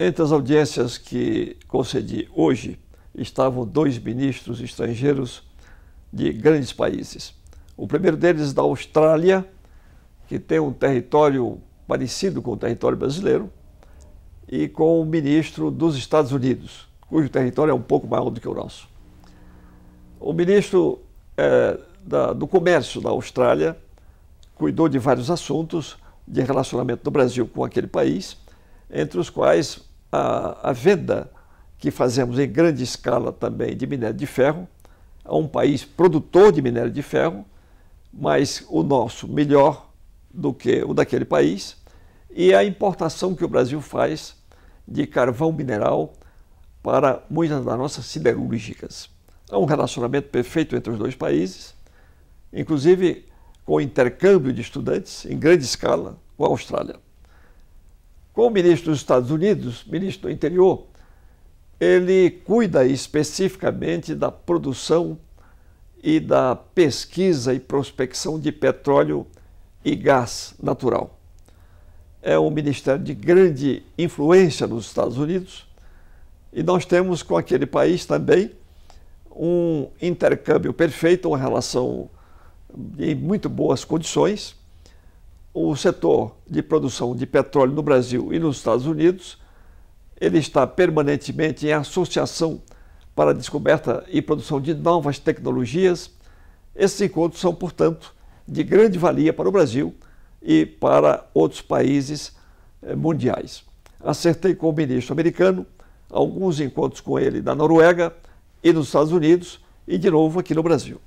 Entre as audiências que concedi hoje estavam dois ministros estrangeiros de grandes países. O primeiro deles da Austrália, que tem um território parecido com o território brasileiro, e com o ministro dos Estados Unidos, cujo território é um pouco maior do que o nosso. O ministro é, da, do Comércio da Austrália cuidou de vários assuntos de relacionamento do Brasil com aquele país, entre os quais a, a venda que fazemos em grande escala também de minério de ferro a um país produtor de minério de ferro, mas o nosso melhor do que o daquele país, e a importação que o Brasil faz de carvão mineral para muitas das nossas siderúrgicas. Há um relacionamento perfeito entre os dois países, inclusive com intercâmbio de estudantes em grande escala com a Austrália. Com o ministro dos Estados Unidos, ministro do Interior, ele cuida especificamente da produção e da pesquisa e prospecção de petróleo e gás natural. É um ministério de grande influência nos Estados Unidos e nós temos com aquele país também um intercâmbio perfeito, uma relação em muito boas condições o setor de produção de petróleo no Brasil e nos Estados Unidos, ele está permanentemente em associação para a descoberta e produção de novas tecnologias. Esses encontros são, portanto, de grande valia para o Brasil e para outros países eh, mundiais. Acertei com o ministro americano alguns encontros com ele na Noruega e nos Estados Unidos e de novo aqui no Brasil.